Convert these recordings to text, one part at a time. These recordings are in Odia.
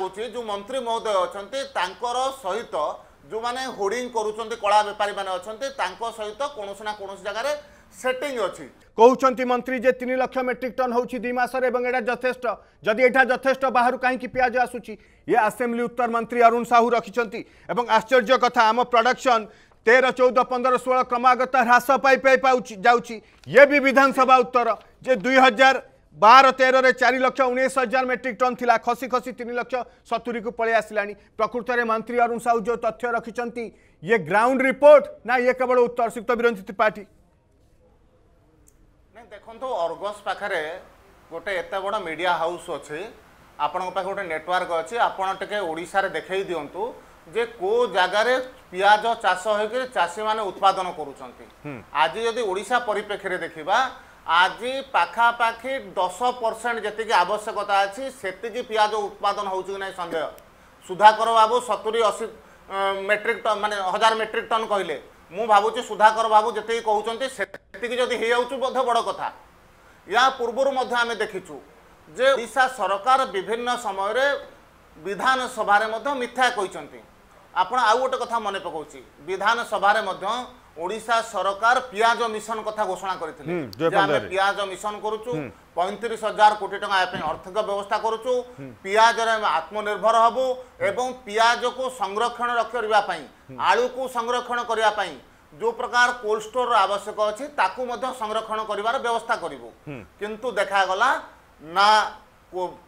ଲାଗୁଛି ଯେଉଁ ମନ୍ତ୍ରୀ ମହୋଦୟ ଅଛନ୍ତି ତାଙ୍କର ସହିତ ଯେଉଁମାନେ ହୋର୍ଡିଂ କରୁଛନ୍ତି କଳା ବେପାରୀମାନେ ଅଛନ୍ତି ତାଙ୍କ ସହିତ କୌଣସି ନା କୌଣସି ଜାଗାରେ ସେଟିଂ ଅଛି କହୁଛନ୍ତି ମନ୍ତ୍ରୀ ଯେ ତିନି ଲକ୍ଷ ମେଟ୍ରିକ୍ ଟନ୍ ହେଉଛି ଦୁଇ ମାସରେ ଏବଂ ଏଇଟା ଯଥେଷ୍ଟ ଯଦି ଏଇଟା ଯଥେଷ୍ଟ ବାହାରୁ କାହିଁକି ପିଆଜ ଆସୁଛି ଏ ଆସେମ୍ବ୍ଲି ଉତ୍ତର ମନ୍ତ୍ରୀ ଅରୁଣ ସାହୁ ରଖିଛନ୍ତି ଏବଂ ଆଶ୍ଚର୍ଯ୍ୟ କଥା ଆମ ପ୍ରଡକ୍ସନ୍ ତେର ଚଉଦ ପନ୍ଦର ଷୋହଳ କ୍ରମାଗତ ହ୍ରାସ ପାଇ ପାଇ ଯାଉଛି ଇଏ ବି ବିଧାନସଭା ଉତ୍ତର ଯେ ଦୁଇ ହଜାର ବାର ତେରରେ ଚାରି ଲକ୍ଷ ଉଣେଇଶ ହଜାର ମେଟ୍ରିକ୍ ଟନ୍ ଥିଲା ଖସି ଖସି ତିନି ଲକ୍ଷ ସତୁରିକୁ ପଳେଇ ଆସିଲାଣି ପ୍ରକୃତରେ ମନ୍ତ୍ରୀ ଅରୁଣ ସାହୁ ଯେଉଁ ତଥ୍ୟ ରଖିଛନ୍ତି ଇଏ ଗ୍ରାଉଣ୍ଡ ରିପୋର୍ଟ ନା ଇଏ କେବଳ ଉତ୍ତରଶିକ୍ତ ବିରଞ୍ଜି ତ୍ରିପାଠୀ ଦେଖନ୍ତୁ ଅର୍ଗସ୍ ପାଖରେ ଗୋଟେ ଏତେ ବଡ଼ ମିଡ଼ିଆ ହାଉସ୍ ଅଛି ଆପଣଙ୍କ ପାଖେ ଗୋଟେ ନେଟୱାର୍କ ଅଛି ଆପଣ ଟିକେ ଓଡ଼ିଶାରେ ଦେଖେଇ ଦିଅନ୍ତୁ ଯେ କେଉଁ ଜାଗାରେ ପିଆଜ ଚାଷ ହୋଇକରି ଚାଷୀମାନେ ଉତ୍ପାଦନ କରୁଛନ୍ତି ଆଜି ଯଦି ଓଡ଼ିଶା ପରିପ୍ରେକ୍ଷୀରେ ଦେଖିବା ଆଜି ପାଖାପାଖି ଦଶ ପରସେଣ୍ଟ ଯେତିକି ଆବଶ୍ୟକତା ଅଛି ସେତିକି ପିଆଜ ଉତ୍ପାଦନ ହେଉଛି କି ନାହିଁ ସନ୍ଦେହ ସୁଧାକର ବାବୁ ସତୁରୀ ଅଶୀ ମେଟ୍ରିକ ଟନ୍ ମାନେ ହଜାର ମେଟ୍ରିକ ଟନ୍ କହିଲେ ମୁଁ ଭାବୁଛି ସୁଧାକର ବାବୁ ଯେତିକି କହୁଛନ୍ତି ସେତିକି ଯଦି ହେଇଯାଉଛି ମଧ୍ୟ ବଡ଼ କଥା ୟା ପୂର୍ବରୁ ମଧ୍ୟ ଆମେ ଦେଖିଛୁ ଯେ ଓଡ଼ିଶା ସରକାର ବିଭିନ୍ନ ସମୟରେ ବିଧାନସଭାରେ ମଧ୍ୟ ମିଥ୍ୟା କହିଛନ୍ତି ଆପଣ ଆଉ ଗୋଟେ କଥା ମନେ ପକାଉଛି ବିଧାନସଭାରେ ମଧ୍ୟ ଓଡ଼ିଶା ସରକାର ପିଆଜ ମିଶନ କଥା ଘୋଷଣା କରିଥିଲେ ଆମେ ପିଆଜ ମିଶନ କରୁଛୁ ପଇଁତିରିଶ ହଜାର କୋଟି ଟଙ୍କା ପାଇଁ ଆର୍ଥିକ ବ୍ୟବସ୍ଥା କରୁଛୁ ପିଆଜରେ ଆମେ ଆତ୍ମନିର୍ଭର ହବୁ ଏବଂ ପିଆଜକୁ ସଂରକ୍ଷଣ କରିବା ପାଇଁ ଆଳୁକୁ ସଂରକ୍ଷଣ କରିବା ପାଇଁ ଯେଉଁ ପ୍ରକାର କୋଲ୍ଡ ଷ୍ଟୋର ଆବଶ୍ୟକ ଅଛି ତାକୁ ମଧ୍ୟ ସଂରକ୍ଷଣ କରିବାର ବ୍ୟବସ୍ଥା କରିବୁ କିନ୍ତୁ ଦେଖାଗଲା ନା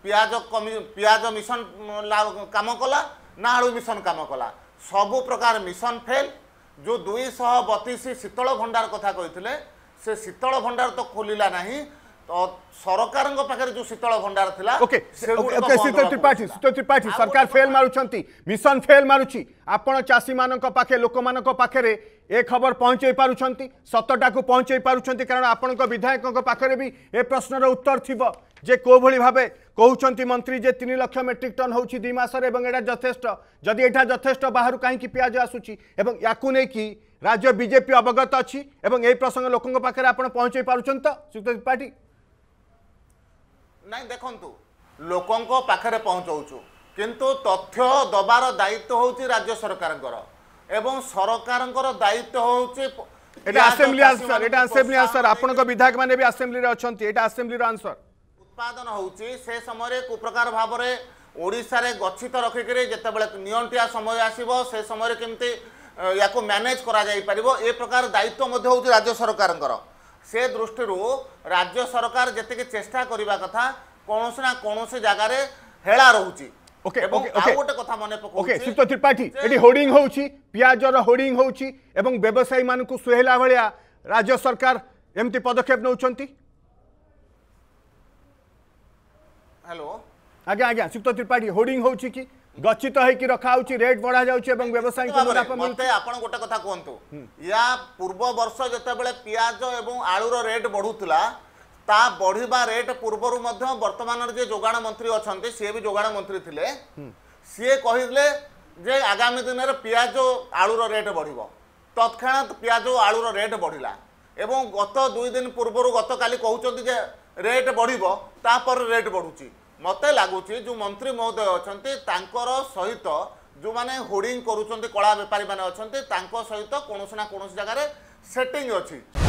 ପିଆଜ କମି ପିଆଜ ମିଶନ କାମ କଲା ନା ଆଳୁ ମିଶନ କାମ କଲା ସବୁ ପ୍ରକାର ମିଶନ ଫେଲ୍ ଯେଉଁ ଦୁଇଶହ ବତିଶ ଶୀତଳ ଭଣ୍ଡାର କଥା କହିଥିଲେ ସେ ଶୀତଳ ଭଣ୍ଡାର ତ ଖୋଲିଲା ନାହିଁ ସରକାରଙ୍କ ପାଖରେ ଯୋଉ ଶୀତଳ ଭଣ୍ଡାର ଥିଲା ଓକେ ଶୀତଳ ତ୍ରିପାଠୀ ଶୀତଳ ତ୍ରିପାଠୀ ସରକାର ଫେଲ୍ ମାରୁଛନ୍ତି ମିଶନ ଫେଲ୍ ମାରୁଛି ଆପଣ ଚାଷୀମାନଙ୍କ ପାଖେ ଲୋକମାନଙ୍କ ପାଖରେ ଏ ଖବର ପହଞ୍ଚାଇ ପାରୁଛନ୍ତି ସତଟାକୁ ପହଞ୍ଚାଇ ପାରୁଛନ୍ତି କାରଣ ଆପଣଙ୍କ ବିଧାୟକଙ୍କ ପାଖରେ ବି ଏ ପ୍ରଶ୍ନର ଉତ୍ତର ଥିବ ଯେ କୋଭଳି ଭାବେ କହୁଛନ୍ତି ମନ୍ତ୍ରୀ ଯେ ତିନି ଲକ୍ଷ ମେଟ୍ରିକ୍ ଟନ୍ ହେଉଛି ଦୁଇ ମାସରେ ଏବଂ ଏଇଟା ଯଥେଷ୍ଟ ଯଦି ଏଇଟା ଯଥେଷ୍ଟ ବାହାରୁ କାହିଁକି ପିଆଜ ଆସୁଛି ଏବଂ ୟାକୁ ନେଇକି ରାଜ୍ୟ ବିଜେପି ଅବଗତ ଅଛି ଏବଂ ଏହି ପ୍ରସଙ୍ଗ ଲୋକଙ୍କ ପାଖରେ ଆପଣ ପହଞ୍ଚାଇ ପାରୁଛନ୍ତି ତ ଶ୍ରୀଯୁକ୍ତ ତ୍ରିପାଠୀ ନାଇଁ ଦେଖନ୍ତୁ ଲୋକଙ୍କ ପାଖରେ ପହଞ୍ଚାଉଛୁ କିନ୍ତୁ ତଥ୍ୟ ଦେବାର ଦାୟିତ୍ୱ ହେଉଛି ରାଜ୍ୟ ସରକାରଙ୍କର ଏବଂ ସରକାରଙ୍କର ଦାୟିତ୍ୱ ହେଉଛି ଆପଣଙ୍କ ବିଧାୟକ ମାନେ ବି ଆସେମ୍ବଲିରେ ଅଛନ୍ତି ଏଟା ଆସେମ୍ବଲିର ଆନ୍ସର ଉତ୍ପାଦନ ହେଉଛି ସେ ସମୟରେ କେଉଁ ପ୍ରକାର ଭାବରେ ଓଡ଼ିଶାରେ ଗଚ୍ଛିତ ରଖିକିରି ଯେତେବେଳେ ନିଅଣ୍ଟିଆ ସମୟ ଆସିବ ସେ ସମୟରେ କେମିତି ୟାକୁ ମ୍ୟାନେଜ୍ କରାଯାଇପାରିବ ଏ ପ୍ରକାର ଦାୟିତ୍ୱ ମଧ୍ୟ ହେଉଛି ରାଜ୍ୟ ସରକାରଙ୍କର ସେ ଦୃଷ୍ଟିରୁ ରାଜ୍ୟ ସରକାର ଯେତିକି ଚେଷ୍ଟା କରିବା କଥା କୌଣସି ନା କୌଣସି ଜାଗାରେ ହେଳା ରହୁଛି ସୁପ୍ତ ତ୍ରିପାଠୀ ଏଠି ହୋର୍ଡିଂ ହେଉଛି ପିଆଜର ହୋର୍ଡିଂ ହେଉଛି ଏବଂ ବ୍ୟବସାୟୀମାନଙ୍କୁ ସୁହେଲା ଭଳିଆ ରାଜ୍ୟ ସରକାର ଏମିତି ପଦକ୍ଷେପ ନେଉଛନ୍ତି ହ୍ୟାଲୋ ଆଜ୍ଞା ଆଜ୍ଞା ସୁପ୍ତ ତ୍ରିପାଠୀ ହୋର୍ଡିଂ ହେଉଛି କି ଗଚିତ ହେଇକି ରଖା ହଉଛି ରେଟ୍ ବଢା ଯାଉଛି ଏବଂ ବ୍ୟବସାୟୀ ଆପଣ ଗୋଟେ କଥା କୁହନ୍ତୁ ୟା ପୂର୍ବ ବର୍ଷ ଯେତେବେଳେ ପିଆଜ ଏବଂ ଆଳୁର ରେଟ୍ ବଢୁଥିଲା ତା ବଢିବା ରେଟ୍ ପୂର୍ବରୁ ମଧ୍ୟ ବର୍ତ୍ତମାନର ଯିଏ ଯୋଗାଣ ମନ୍ତ୍ରୀ ଅଛନ୍ତି ସିଏ ବି ଯୋଗାଣ ମନ୍ତ୍ରୀ ଥିଲେ ସିଏ କହିଲେ ଯେ ଆଗାମୀ ଦିନରେ ପିଆଜ ଆଳୁର ରେଟ୍ ବଢିବ ତତ୍କ୍ଷଣାତ୍ ପିଆଜ ଆଳୁର ରେଟ୍ ବଢିଲା ଏବଂ ଗତ ଦୁଇ ଦିନ ପୂର୍ବରୁ ଗତକାଲି କହୁଛନ୍ତି ଯେ ରେଟ୍ ବଢିବ ତାପରେ ରେଟ୍ ବଢୁଛି ମୋତେ ଲାଗୁଛି ଯେଉଁ ମନ୍ତ୍ରୀ ମହୋଦୟ ଅଛନ୍ତି ତାଙ୍କର ସହିତ ଯେଉଁମାନେ ହୋର୍ଡିଂ କରୁଛନ୍ତି କଳା ବେପାରୀମାନେ ଅଛନ୍ତି ତାଙ୍କ ସହିତ କୌଣସି ନା କୌଣସି ଜାଗାରେ ସେଟିଂ ଅଛି